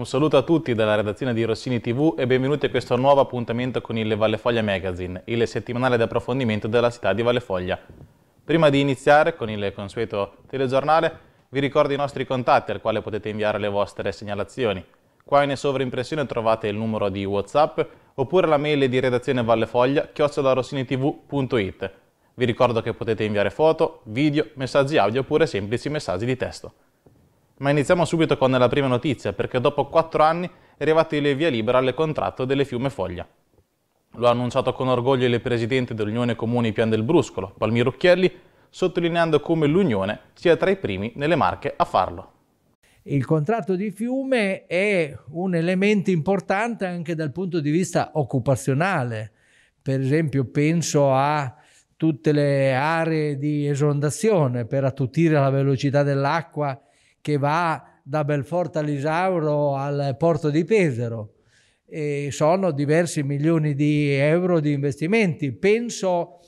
Un saluto a tutti dalla redazione di Rossini TV e benvenuti a questo nuovo appuntamento con il Vallefoglia Magazine, il settimanale di approfondimento della città di Vallefoglia. Prima di iniziare con il consueto telegiornale, vi ricordo i nostri contatti al quale potete inviare le vostre segnalazioni. Qua in sovraimpressione trovate il numero di Whatsapp oppure la mail di redazione vallefoglia chiocciolarossiniTV.it. Vi ricordo che potete inviare foto, video, messaggi audio oppure semplici messaggi di testo. Ma iniziamo subito con la prima notizia, perché dopo quattro anni è arrivato il via libera al contratto delle Fiume Foglia. Lo ha annunciato con orgoglio il presidente dell'Unione Comuni Pian del Bruscolo, Palmiro Occhielli, sottolineando come l'Unione sia tra i primi nelle Marche a farlo. Il contratto di fiume è un elemento importante anche dal punto di vista occupazionale. Per esempio penso a tutte le aree di esondazione per attutire la velocità dell'acqua che va da Belforte all'Isauro al porto di Pesaro. E sono diversi milioni di euro di investimenti. Penso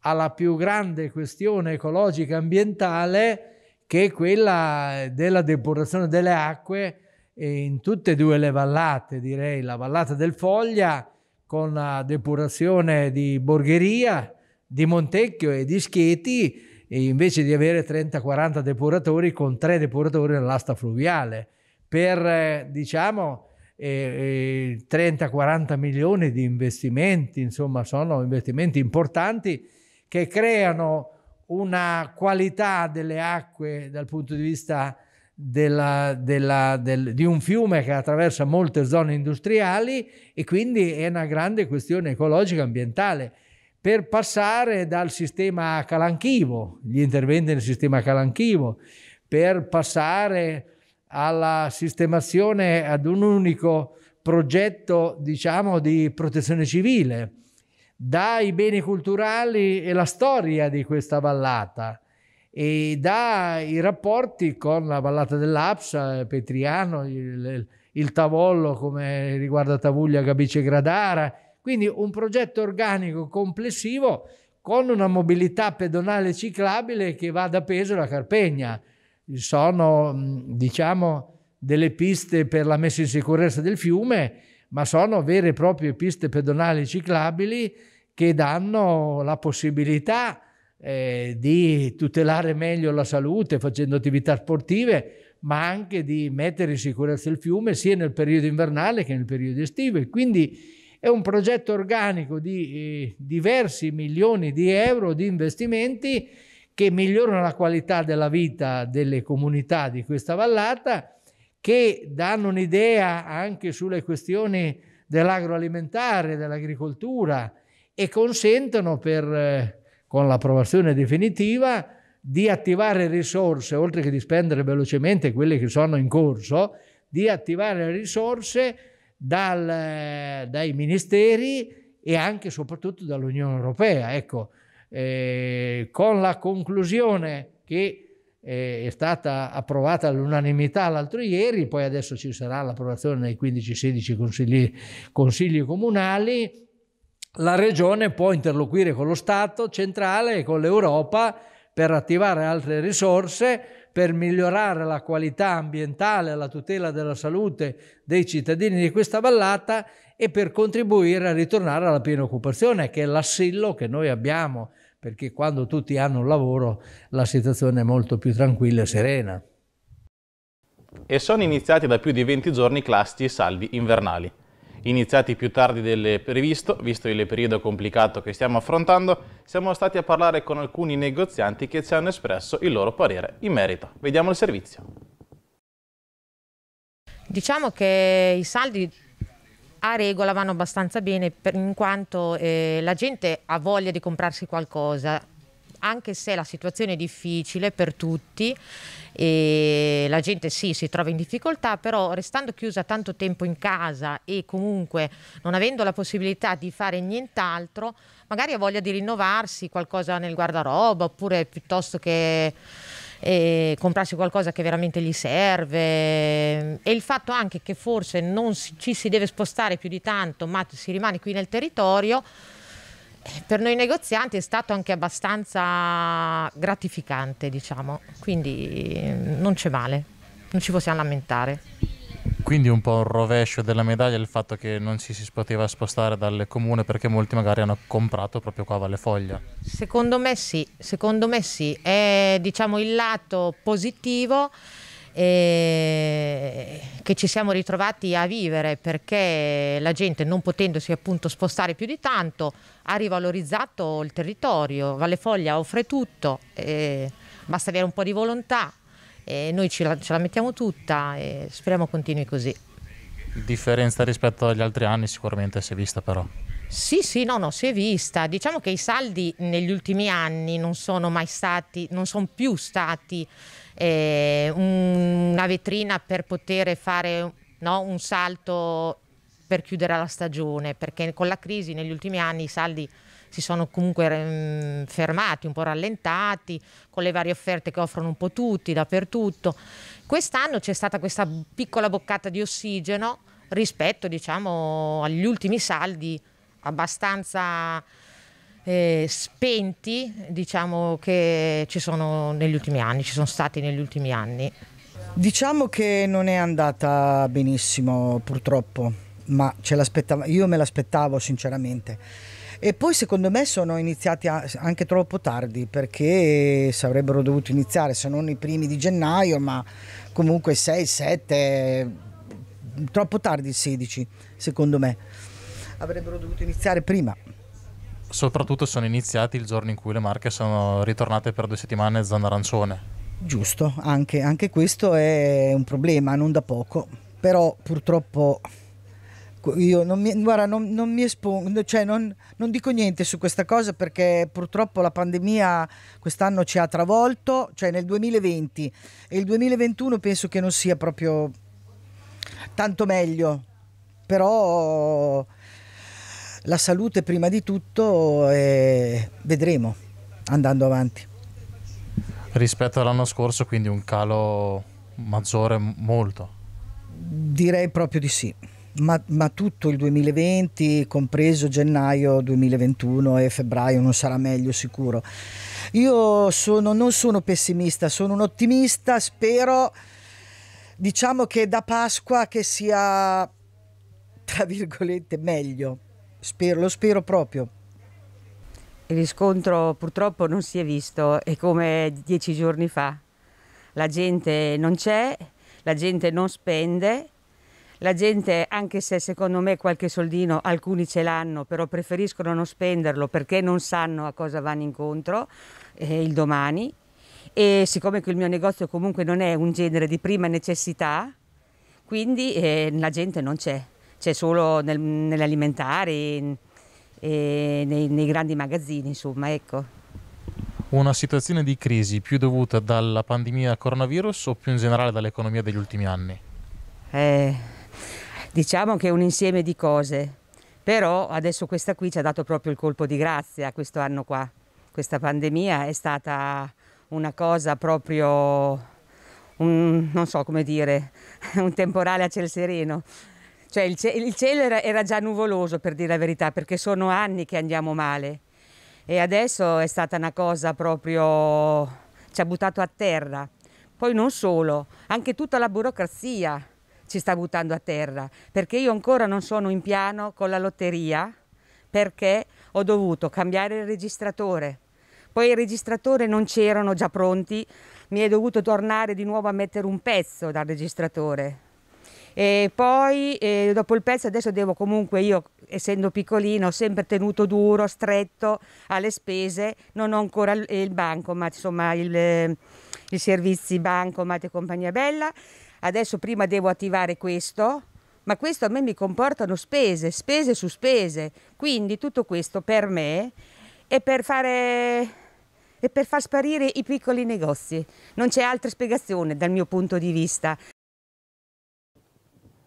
alla più grande questione ecologica e ambientale che è quella della depurazione delle acque in tutte e due le vallate, direi la vallata del Foglia con la depurazione di Borgheria, di Montecchio e di Schieti e invece di avere 30-40 depuratori con tre depuratori nell'asta fluviale per eh, diciamo 30-40 eh, eh, milioni di investimenti, insomma sono investimenti importanti che creano una qualità delle acque dal punto di vista della, della, del, di un fiume che attraversa molte zone industriali e quindi è una grande questione ecologica e ambientale per passare dal sistema calanchivo, gli interventi nel sistema calanchivo, per passare alla sistemazione ad un unico progetto, diciamo, di protezione civile, dai beni culturali e la storia di questa vallata e dai rapporti con la vallata dell'Apsa, Petriano, il, il Tavollo come riguarda Tavuglia, Gabice e Gradara, quindi un progetto organico complessivo con una mobilità pedonale ciclabile che va da Pesaro a Carpegna. Sono, diciamo, delle piste per la messa in sicurezza del fiume, ma sono vere e proprie piste pedonali ciclabili che danno la possibilità eh, di tutelare meglio la salute facendo attività sportive, ma anche di mettere in sicurezza il fiume sia nel periodo invernale che nel periodo estivo. E quindi è un progetto organico di eh, diversi milioni di euro di investimenti che migliorano la qualità della vita delle comunità di questa vallata, che danno un'idea anche sulle questioni dell'agroalimentare, dell'agricoltura e consentono per, eh, con l'approvazione definitiva di attivare risorse, oltre che di spendere velocemente quelle che sono in corso, di attivare risorse dal, dai ministeri e anche e soprattutto dall'Unione Europea. Ecco, eh, con la conclusione che eh, è stata approvata all'unanimità l'altro ieri, poi adesso ci sarà l'approvazione nei 15-16 consigli, consigli comunali, la regione può interloquire con lo Stato centrale e con l'Europa per attivare altre risorse per migliorare la qualità ambientale, la tutela della salute dei cittadini di questa vallata e per contribuire a ritornare alla piena occupazione, che è l'assillo che noi abbiamo, perché quando tutti hanno un lavoro la situazione è molto più tranquilla e serena. E sono iniziati da più di 20 giorni i clasti saldi invernali iniziati più tardi del previsto, visto il periodo complicato che stiamo affrontando, siamo stati a parlare con alcuni negozianti che ci hanno espresso il loro parere in merito. Vediamo il servizio. Diciamo che i saldi a regola vanno abbastanza bene per, in quanto eh, la gente ha voglia di comprarsi qualcosa, anche se la situazione è difficile per tutti e la gente sì si trova in difficoltà, però restando chiusa tanto tempo in casa e comunque non avendo la possibilità di fare nient'altro, magari ha voglia di rinnovarsi qualcosa nel guardaroba oppure piuttosto che e eh, comprarsi qualcosa che veramente gli serve e il fatto anche che forse non ci si deve spostare più di tanto ma si rimane qui nel territorio per noi negozianti è stato anche abbastanza gratificante, diciamo, quindi mm, non c'è male, non ci possiamo lamentare. Quindi un po' un rovescio della medaglia il fatto che non ci si poteva spostare dal comune perché molti magari hanno comprato proprio qua a Valle Foglia. Secondo me sì, secondo me sì, è diciamo il lato positivo e che ci siamo ritrovati a vivere perché la gente non potendosi appunto spostare più di tanto ha rivalorizzato il territorio, Valle Foglia offre tutto, eh, basta avere un po' di volontà, e noi ce la, ce la, mettiamo tutta e speriamo continui così. Differenza rispetto agli altri anni sicuramente si è vista però. Sì, sì, no, no, si è vista. Diciamo che i saldi negli ultimi anni non sono mai stati, non sono più stati eh, una vetrina per poter fare no, un salto per chiudere la stagione, perché con la crisi negli ultimi anni i saldi si sono comunque mm, fermati, un po' rallentati, con le varie offerte che offrono un po' tutti, dappertutto. Quest'anno c'è stata questa piccola boccata di ossigeno rispetto diciamo, agli ultimi saldi abbastanza eh, spenti diciamo che ci sono negli ultimi anni, ci sono stati negli ultimi anni. Diciamo che non è andata benissimo purtroppo, ma io me l'aspettavo sinceramente. E poi secondo me sono iniziati anche troppo tardi perché avrebbero dovuto iniziare se non i primi di gennaio, ma comunque 6, 7, troppo tardi il 16 secondo me avrebbero dovuto iniziare prima. Soprattutto sono iniziati il giorno in cui le Marche sono ritornate per due settimane zona arancione. Giusto, anche, anche questo è un problema, non da poco, però purtroppo io non mi, guarda, non, non mi espongo, cioè non, non, dico niente su questa cosa perché purtroppo la pandemia quest'anno ci ha travolto, cioè nel 2020 e il 2021 penso che non sia proprio tanto meglio, però la salute prima di tutto e vedremo andando avanti. Rispetto all'anno scorso quindi un calo maggiore molto? Direi proprio di sì. Ma, ma, tutto il 2020, compreso gennaio 2021 e febbraio, non sarà meglio sicuro. Io sono, non sono pessimista, sono un ottimista, spero, diciamo che da Pasqua che sia, tra virgolette, meglio. Spero, lo spero proprio. Il riscontro purtroppo non si è visto, è come dieci giorni fa. La gente non c'è, la gente non spende, la gente, anche se secondo me qualche soldino, alcuni ce l'hanno, però preferiscono non spenderlo perché non sanno a cosa vanno incontro eh, il domani. E siccome il mio negozio comunque non è un genere di prima necessità, quindi eh, la gente non c'è c'è solo nel, nell'alimentare e nei, nei, grandi magazzini, insomma, ecco. Una situazione di crisi più dovuta dalla pandemia coronavirus o più in generale dall'economia degli ultimi anni? Eh, diciamo che è un insieme di cose, però adesso questa qui ci ha dato proprio il colpo di grazia questo anno qua. Questa pandemia è stata una cosa proprio, un, non so come dire, un temporale a ciel sereno. Cioè il, il cielo era, era già nuvoloso per dire la verità, perché sono anni che andiamo male e adesso è stata una cosa proprio... ci ha buttato a terra. Poi non solo, anche tutta la burocrazia ci sta buttando a terra, perché io ancora non sono in piano con la lotteria, perché ho dovuto cambiare il registratore. Poi il registratore non c'erano già pronti, mi è dovuto tornare di nuovo a mettere un pezzo dal registratore. E poi eh, dopo il pezzo adesso devo comunque io, essendo piccolino, ho sempre tenuto duro, stretto alle spese, non ho ancora il, il banco, ma insomma il, eh, i servizi Bancomat e compagnia bella. Adesso prima devo attivare questo, ma questo a me mi comportano spese, spese su spese. Quindi tutto questo per me è per fare e per far sparire i piccoli negozi. Non c'è altra spiegazione dal mio punto di vista.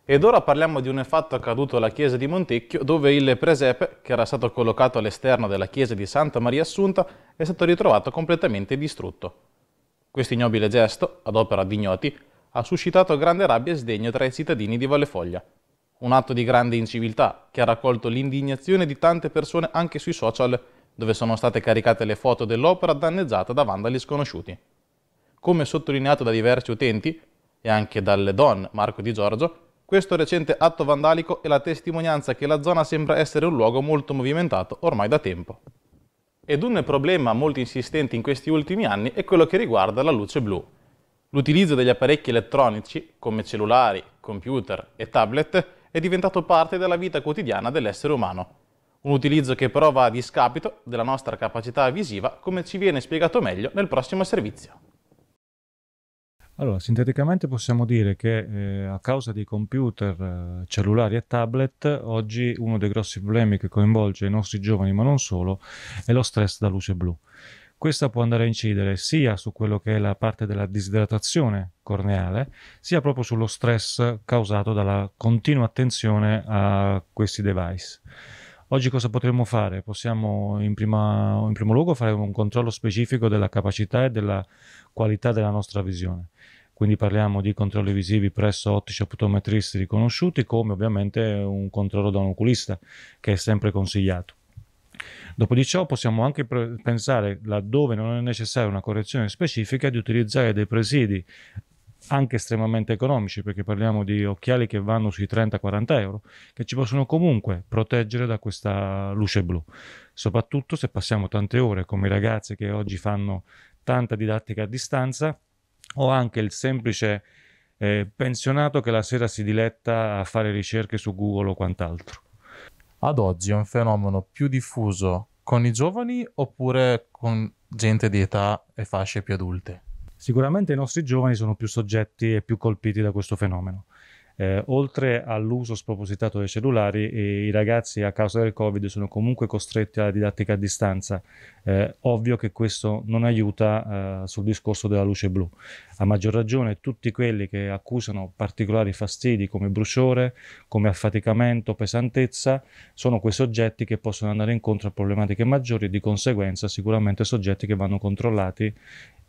Ed ora parliamo di un fatto accaduto alla chiesa di Montecchio, dove il presepe, che era stato collocato all'esterno della chiesa di Santa Maria Assunta, è stato ritrovato completamente distrutto. Questo ignobile gesto, ad opera di ignoti, ha suscitato grande rabbia e sdegno tra i cittadini di Vallefoglia. Un atto di grande inciviltà che ha raccolto l'indignazione di tante persone anche sui social, dove sono state caricate le foto dell'opera danneggiata da vandali sconosciuti. Come sottolineato da diversi utenti, e anche dal Don Marco Di Giorgio, questo recente atto vandalico è la testimonianza che la zona sembra essere un luogo molto movimentato ormai da tempo. Ed un problema molto insistente in questi ultimi anni è quello che riguarda la luce blu. L'utilizzo degli apparecchi elettronici, come cellulari, computer e tablet, è diventato parte della vita quotidiana dell'essere umano. Un utilizzo che però va a discapito della nostra capacità visiva, come ci viene spiegato meglio nel prossimo servizio. Allora, sinteticamente possiamo dire che eh, a causa dei computer, eh, cellulari e tablet, oggi uno dei grossi problemi che coinvolge i nostri giovani, ma non solo, è lo stress da luce blu. Questa può andare a incidere sia su quello che è la parte della disidratazione corneale, sia proprio sullo stress causato dalla continua attenzione a questi device. Oggi cosa potremmo fare? Possiamo in, prima, in primo luogo fare un controllo specifico della capacità e della qualità della nostra visione quindi parliamo di controlli visivi presso ottici optometristi riconosciuti, come ovviamente un controllo da un oculista, che è sempre consigliato. Dopo di ciò possiamo anche pre- pensare, laddove non è necessaria una correzione specifica, di utilizzare dei presidi anche estremamente economici, perché parliamo di occhiali che vanno sui 30-40 euro, che ci possono comunque proteggere da questa luce blu, soprattutto se passiamo tante ore come i ragazzi che oggi fanno tanta didattica a distanza o anche il semplice eh, pensionato che la sera si diletta a fare ricerche su Google o quant'altro. Ad oggi è un fenomeno più diffuso con i giovani oppure con gente di età e fasce più adulte? sicuramente i nostri giovani sono più soggetti e più colpiti da questo fenomeno eh, oltre all'uso spropositato dei cellulari, i ragazzi a causa del Covid sono comunque costretti alla didattica a distanza. Eh, ovvio che questo non aiuta eh, sul discorso della luce blu. A maggior ragione tutti quelli che accusano particolari fastidi come bruciore, come affaticamento, pesantezza, sono quei soggetti che possono andare incontro a problematiche maggiori e di conseguenza sicuramente soggetti che vanno controllati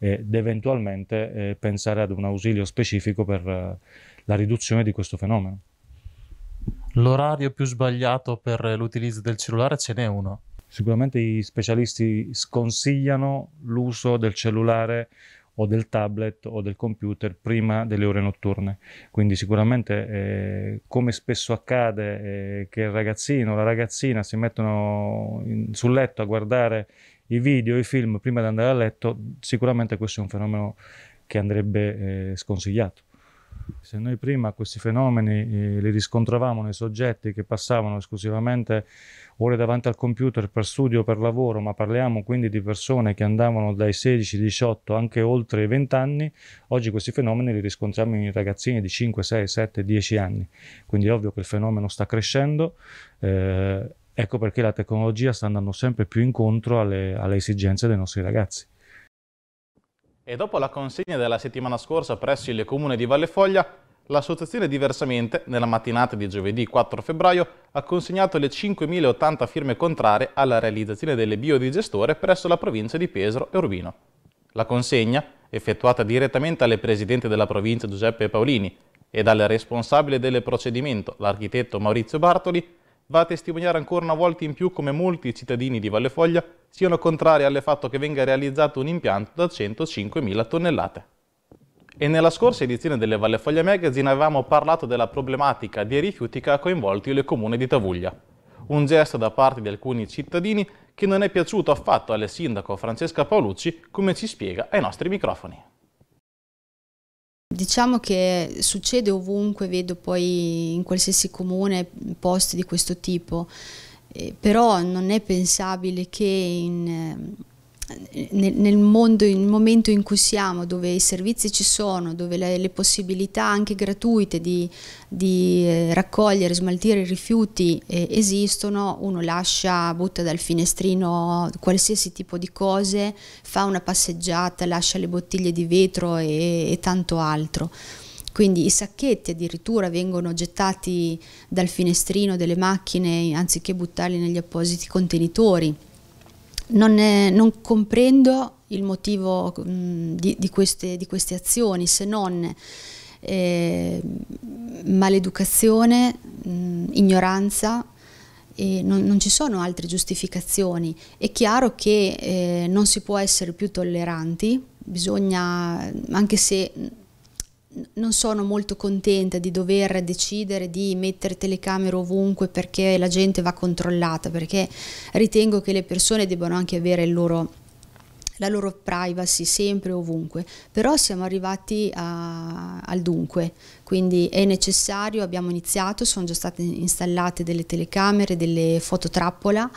ed eventualmente eh, pensare ad un ausilio specifico per eh, la riduzione di questo fenomeno. L'orario più sbagliato per l'utilizzo del cellulare ce n'è uno. Sicuramente gli specialisti sconsigliano l'uso del cellulare o del tablet o del computer prima delle ore notturne. Quindi sicuramente eh, come spesso accade eh, che il ragazzino o la ragazzina si mettono in, sul letto a guardare i video, i film prima di andare a letto, sicuramente questo è un fenomeno che andrebbe eh, sconsigliato. Se noi prima questi fenomeni eh, li riscontravamo nei soggetti che passavano esclusivamente ore davanti al computer per studio per lavoro, ma parliamo quindi di persone che andavano dai 16, 18, anche oltre i 20 anni, oggi questi fenomeni li riscontriamo in ragazzini di 5, 6, 7, 10 anni. Quindi è ovvio che il fenomeno sta crescendo. Eh, ecco perché la tecnologia sta andando sempre più incontro alle, alle esigenze dei nostri ragazzi. E dopo la consegna della settimana scorsa presso il comune di Vallefoglia, l'associazione diversamente, nella mattinata di giovedì 4 febbraio, ha consegnato le 5.080 firme contrarie alla realizzazione delle biodigestore presso la provincia di Pesaro e Urbino. La consegna, effettuata direttamente al presidente della provincia Giuseppe Paolini e dal responsabile del procedimento, l'architetto Maurizio Bartoli, va a testimoniare ancora una volta in più come molti cittadini di Valle Foglia siano contrari al fatto che venga realizzato un impianto da 105.000 tonnellate. E nella scorsa edizione delle Valle Foglia Magazine avevamo parlato della problematica dei rifiuti che ha coinvolto il comune di Tavuglia. Un gesto da parte di alcuni cittadini che non è piaciuto affatto al sindaco Francesca Paolucci, come ci spiega ai nostri microfoni. Diciamo che succede ovunque, vedo poi in qualsiasi comune posti di questo tipo, eh, però non è pensabile che in, eh, nel, nel, mondo, nel momento in cui siamo, dove i servizi ci sono, dove le, le possibilità anche gratuite di, di eh, raccogliere, smaltire i rifiuti eh, esistono, uno lascia, butta dal finestrino qualsiasi tipo di cose, fa una passeggiata, lascia le bottiglie di vetro e, e tanto altro. Quindi i sacchetti addirittura vengono gettati dal finestrino delle macchine anziché buttarli negli appositi contenitori non, è, non, comprendo il motivo mh, mm, di, di, queste, di, queste, azioni se non eh, maleducazione, mh, mm, ignoranza. Non, non, ci sono altre giustificazioni. È chiaro che eh, non si può essere più tolleranti, bisogna, anche se non sono molto contenta di dover decidere di mettere telecamere ovunque perché la gente va controllata, perché ritengo che le persone debbano anche avere loro, la loro privacy sempre ovunque, però siamo arrivati a, al dunque, quindi è necessario, abbiamo iniziato, sono già state installate delle telecamere, delle fototrappola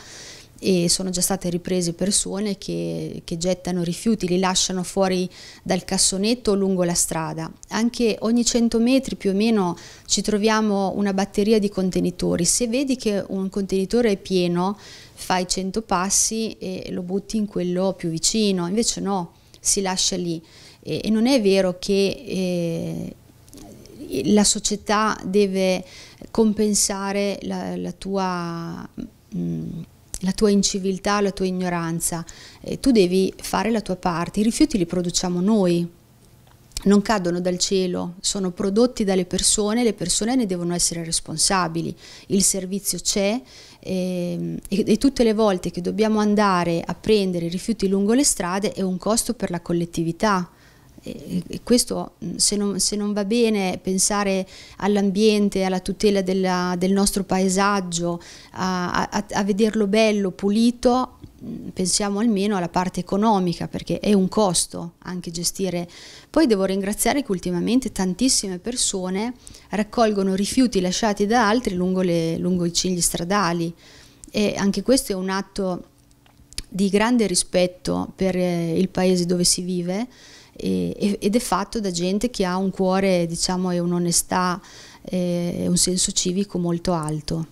e sono già state riprese persone che, che, gettano rifiuti, li lasciano fuori dal cassonetto o lungo la strada. Anche ogni 100 metri più o meno ci troviamo una batteria di contenitori. Se vedi che un contenitore è pieno, fai 100 passi e lo butti in quello più vicino, invece no, si lascia lì. E, e non è vero che... Eh, la società deve compensare la, la tua mh, mm, la tua inciviltà, la tua ignoranza, eh, tu devi fare la tua parte, i rifiuti li produciamo noi, non cadono dal cielo, sono prodotti dalle persone, le persone ne devono essere responsabili, il servizio c'è ehm, e, e, tutte le volte che dobbiamo andare a prendere i rifiuti lungo le strade è un costo per la collettività. E questo mm, se non, se non, va bene pensare all'ambiente, alla tutela della, del nostro paesaggio, a, a, a, vederlo bello, pulito, mm, pensiamo almeno alla parte economica perché è un costo anche gestire. Poi devo ringraziare che ultimamente tantissime persone raccolgono rifiuti lasciati da altri lungo, le, lungo i cigli stradali e anche questo è un atto di grande rispetto per eh, il paese dove si vive ed è fatto da gente che ha un cuore diciamo, e un'onestà e un senso civico molto alto.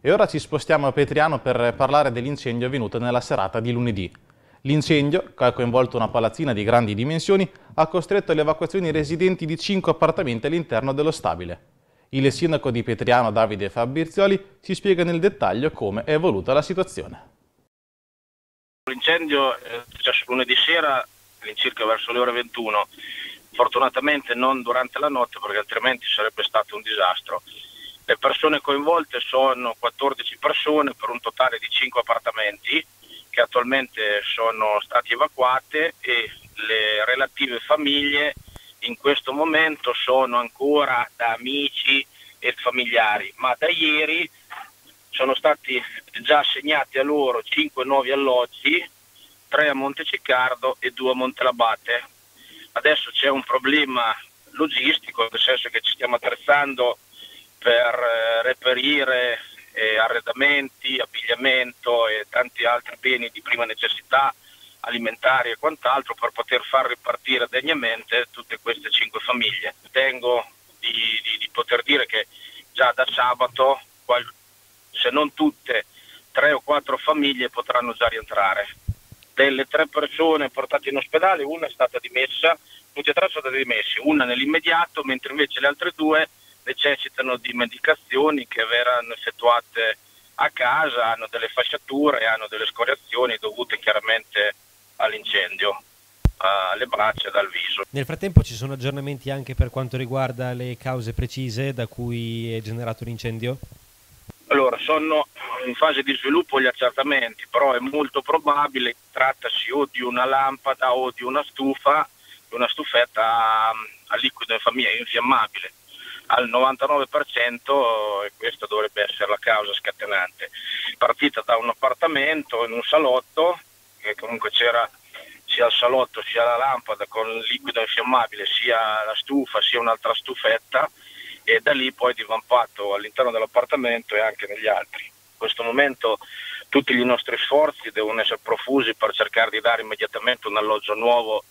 E ora ci spostiamo a Petriano per parlare dell'incendio avvenuto nella serata di lunedì. L'incendio, che ha coinvolto una palazzina di grandi dimensioni, ha costretto all'evacuazione i residenti di cinque appartamenti all'interno dello stabile. Il sindaco di Petriano Davide Fabrizioli si spiega nel dettaglio come è evoluta la situazione. L'incendio è eh, successo lunedì sera all'incirca verso le ore 21, fortunatamente non durante la notte perché altrimenti sarebbe stato un disastro. Le persone coinvolte sono 14 persone per un totale di 5 appartamenti che attualmente sono stati evacuate e le relative famiglie in questo momento sono ancora da amici e familiari, ma da ieri sono stati già assegnati a loro 5 nuovi alloggi, 3 a Monte Ciccardo e 2 a Montelabate. Adesso c'è un problema logistico, nel senso che ci stiamo attrezzando per eh, reperire eh, arredamenti, abbigliamento e tanti altri beni di prima necessità alimentari e quant'altro per poter far ripartire degnamente tutte queste cinque famiglie. Tengo di, di, di poter dire che già da sabato qual- se non tutte, tre o quattro famiglie potranno già rientrare. Delle tre persone portate in ospedale, una è stata dimessa, tutti e tre sono stati dimessi, una nell'immediato, mentre invece le altre due necessitano di medicazioni che verranno effettuate a casa, hanno delle fasciature, hanno delle scoriazioni dovute chiaramente all'incendio alle braccia e al viso. Nel frattempo ci sono aggiornamenti anche per quanto riguarda le cause precise da cui è generato l'incendio? Allora, sono in fase di sviluppo gli accertamenti, però è molto probabile che trattasi o di una lampada o di una stufa, una stufetta mm, a liquido infiammabile. Al 99% e eh, questa dovrebbe essere la causa scatenante. Partita da un appartamento in un salotto, che comunque c'era sia il salotto sia la lampada con il liquido infiammabile, sia la stufa sia un'altra stufetta, e da lì poi divampato all'interno dell'appartamento e anche negli altri. In questo momento tutti i nostri sforzi devono essere profusi per cercare di dare immediatamente un alloggio nuovo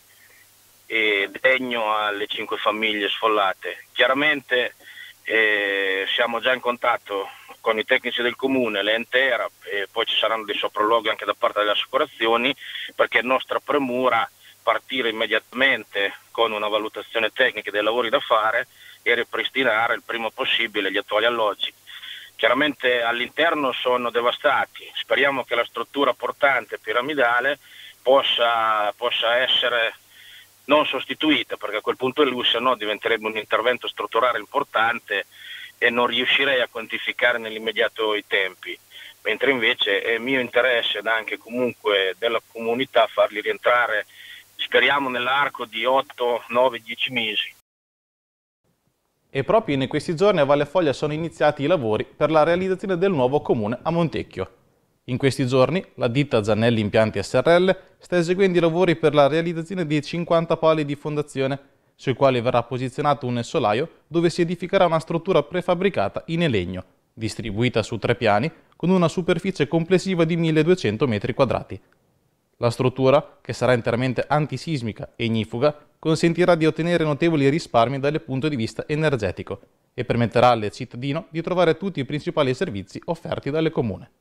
e degno alle cinque famiglie sfollate. Chiaramente eh, siamo già in contatto con i tecnici del comune, l'Entera, e poi ci saranno dei sopralluoghi anche da parte delle assicurazioni, perché è nostra premura partire immediatamente con una valutazione tecnica dei lavori da fare e ripristinare il primo possibile gli attuali alloggi. Chiaramente all'interno sono devastati, speriamo che la struttura portante piramidale possa, possa essere non sostituita, perché a quel punto lui se no diventerebbe un intervento strutturale importante e non riuscirei a quantificare nell'immediato i tempi, mentre invece è mio interesse ed anche comunque della comunità farli rientrare, speriamo, nell'arco di 8, 9, 10 mesi. E proprio in questi giorni a Valle Foglia sono iniziati i lavori per la realizzazione del nuovo comune a Montecchio. In questi giorni la ditta Zanelli Impianti SRL sta eseguendo i lavori per la realizzazione di 50 pali di fondazione, sui quali verrà posizionato un solaio dove si edificherà una struttura prefabbricata in legno, distribuita su tre piani, con una superficie complessiva di 1200 m quadrati, la struttura, che sarà interamente antisismica e ignifuga, consentirà di ottenere notevoli risparmi dal punto di vista energetico e permetterà al cittadino di trovare tutti i principali servizi offerti dalle comune.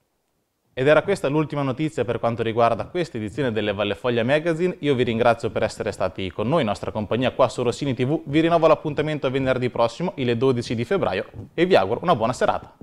Ed era questa l'ultima notizia per quanto riguarda questa edizione delle Valle Foglia Magazine. Io vi ringrazio per essere stati con noi, nostra compagnia qua su Rossini TV. Vi rinnovo l'appuntamento a venerdì prossimo, il 12 di febbraio, e vi auguro una buona serata.